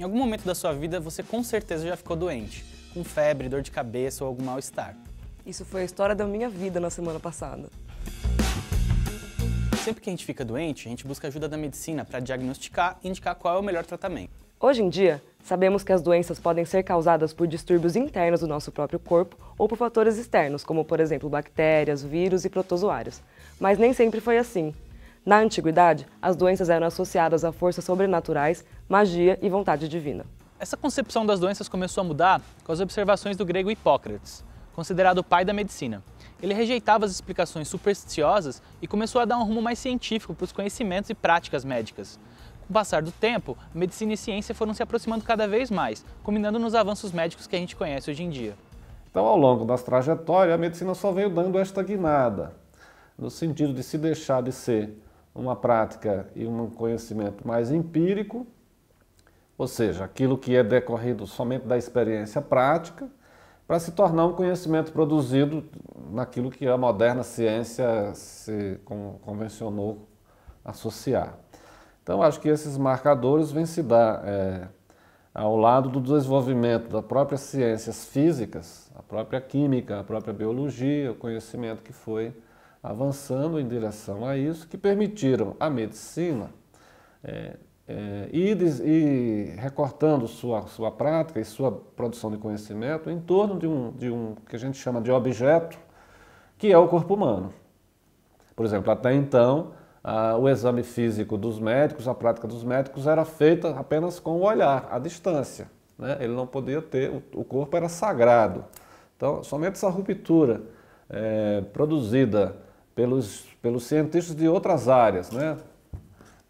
Em algum momento da sua vida, você com certeza já ficou doente, com febre, dor de cabeça ou algum mal-estar. Isso foi a história da minha vida na semana passada. Sempre que a gente fica doente, a gente busca ajuda da medicina para diagnosticar e indicar qual é o melhor tratamento. Hoje em dia, sabemos que as doenças podem ser causadas por distúrbios internos do nosso próprio corpo ou por fatores externos, como por exemplo bactérias, vírus e protozoários. Mas nem sempre foi assim. Na antiguidade, as doenças eram associadas a forças sobrenaturais, magia e vontade divina. Essa concepção das doenças começou a mudar com as observações do grego Hipócrates, considerado o pai da medicina. Ele rejeitava as explicações supersticiosas e começou a dar um rumo mais científico para os conhecimentos e práticas médicas. Com o passar do tempo, medicina e ciência foram se aproximando cada vez mais, combinando nos avanços médicos que a gente conhece hoje em dia. Então, ao longo das trajetórias, a medicina só veio dando esta guinada, no sentido de se deixar de ser uma prática e um conhecimento mais empírico, ou seja, aquilo que é decorrido somente da experiência prática, para se tornar um conhecimento produzido naquilo que a moderna ciência se convencionou associar. Então, acho que esses marcadores vêm se dar é, ao lado do desenvolvimento das próprias ciências físicas, a própria química, a própria biologia, o conhecimento que foi avançando em direção a isso, que permitiram à medicina é, é, ir, recortando sua, sua prática e sua produção de conhecimento em torno de um, de um que a gente chama de objeto, que é o corpo humano. Por exemplo, até então, a, o exame físico dos médicos, a prática dos médicos era feita apenas com o olhar, à distância. Né? Ele não podia ter, o, o corpo era sagrado. Então, somente essa ruptura é, produzida pelos, pelos cientistas de outras áreas, né?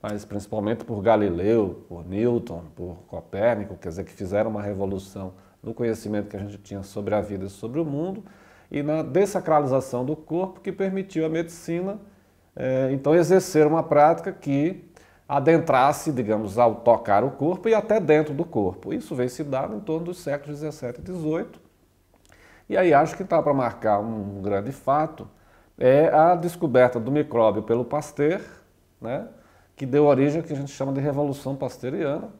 mas principalmente por Galileu, por Newton, por Copérnico, quer dizer, que fizeram uma revolução no conhecimento que a gente tinha sobre a vida e sobre o mundo, e na dessacralização do corpo que permitiu a medicina, eh, então, exercer uma prática que adentrasse, digamos, ao tocar o corpo e até dentro do corpo. Isso veio se dando em torno dos séculos 17 e 18. E aí acho que está para marcar um grande fato, é a descoberta do micróbio pelo Pasteur, né, que deu origem ao que a gente chama de Revolução Pasteuriana,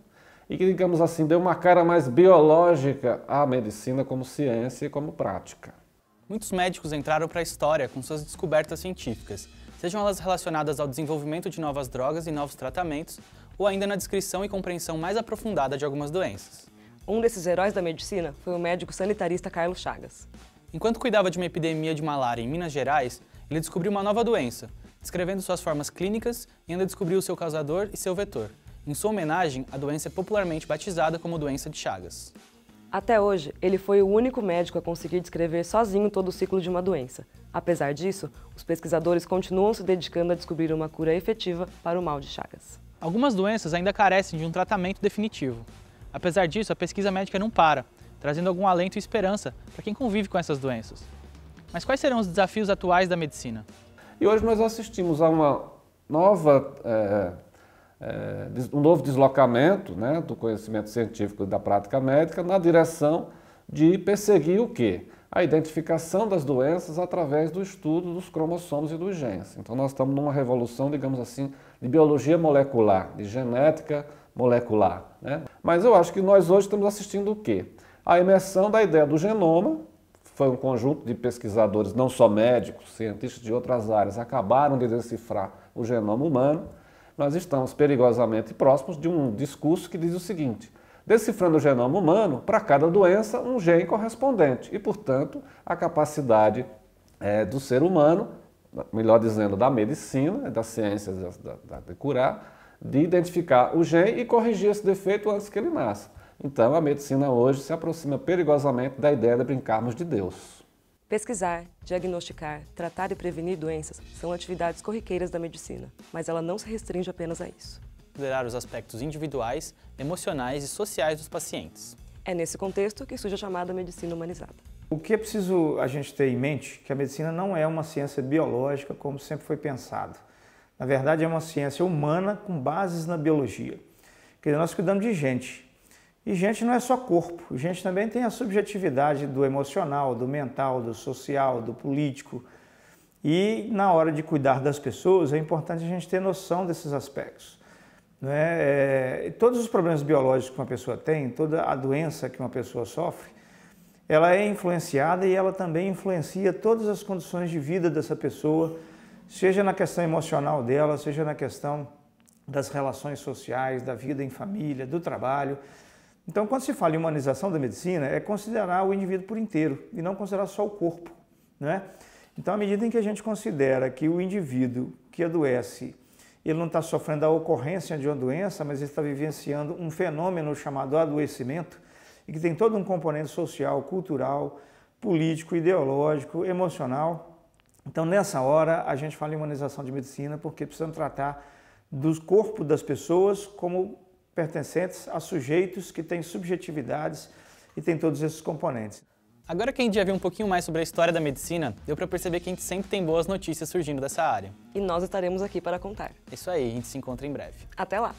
e que, digamos assim, deu uma cara mais biológica à medicina como ciência e como prática. Muitos médicos entraram para a história com suas descobertas científicas, sejam elas relacionadas ao desenvolvimento de novas drogas e novos tratamentos, ou ainda na descrição e compreensão mais aprofundada de algumas doenças. Um desses heróis da medicina foi o médico sanitarista Carlos Chagas. Enquanto cuidava de uma epidemia de malária em Minas Gerais, ele descobriu uma nova doença, descrevendo suas formas clínicas e ainda descobriu seu causador e seu vetor. Em sua homenagem, a doença é popularmente batizada como doença de Chagas. Até hoje, ele foi o único médico a conseguir descrever sozinho todo o ciclo de uma doença. Apesar disso, os pesquisadores continuam se dedicando a descobrir uma cura efetiva para o mal de Chagas. Algumas doenças ainda carecem de um tratamento definitivo. Apesar disso, a pesquisa médica não para trazendo algum alento e esperança para quem convive com essas doenças. Mas quais serão os desafios atuais da medicina? E hoje nós assistimos a uma nova, é, é, um novo deslocamento né, do conhecimento científico e da prática médica na direção de perseguir o quê? A identificação das doenças através do estudo dos cromossomos e dos genes. Então nós estamos numa revolução, digamos assim, de biologia molecular, de genética molecular. Né? Mas eu acho que nós hoje estamos assistindo o quê? a imersão da ideia do genoma. Foi um conjunto de pesquisadores, não só médicos, cientistas de outras áreas, acabaram de decifrar o genoma humano. Nós estamos perigosamente próximos de um discurso que diz o seguinte: decifrando o genoma humano, para cada doença, um gene correspondente. E, portanto, a capacidade é, do ser humano, melhor dizendo, da medicina, da ciência da, da, de curar, de identificar o gene e corrigir esse defeito antes que ele nasça. Então, a medicina hoje se aproxima perigosamente da ideia de brincarmos de Deus. Pesquisar, diagnosticar, tratar e prevenir doenças são atividades corriqueiras da medicina, mas ela não se restringe apenas a isso. Considerar os aspectos individuais, emocionais e sociais dos pacientes. É nesse contexto que surge a chamada medicina humanizada. O que é preciso a gente ter em mente é que a medicina não é uma ciência biológica como sempre foi pensado. Na verdade, é uma ciência humana com bases na biologia. Quer dizer, nós cuidamos de gente, e gente não é só corpo, gente também tem a subjetividade do emocional, do mental, do social, do político. E na hora de cuidar das pessoas é importante a gente ter noção desses aspectos. Né? É, é todos os problemas biológicos que uma pessoa tem, toda a doença que uma pessoa sofre, ela é influenciada e ela também influencia todas as condições de vida dessa pessoa, seja na questão emocional dela, seja na questão das relações sociais, da vida em família, do trabalho. Então, quando se fala em humanização da medicina, é considerar o indivíduo por inteiro e não considerar só o corpo. Né? Então, à medida em que a gente considera que o indivíduo que adoece, ele não está sofrendo a ocorrência de uma doença, mas ele está vivenciando um fenômeno chamado adoecimento, e que tem todo um componente social, cultural, político, ideológico, emocional. Então, nessa hora, a gente fala em humanização de medicina porque precisamos tratar do corpo das pessoas como pertencentes a sujeitos que têm subjetividades e têm todos esses componentes. Agora que a gente já viu um pouquinho mais sobre a história da medicina, deu para perceber que a gente sempre tem boas notícias surgindo dessa área. E nós estaremos aqui para contar. Isso aí, a gente se encontra em breve. Até lá!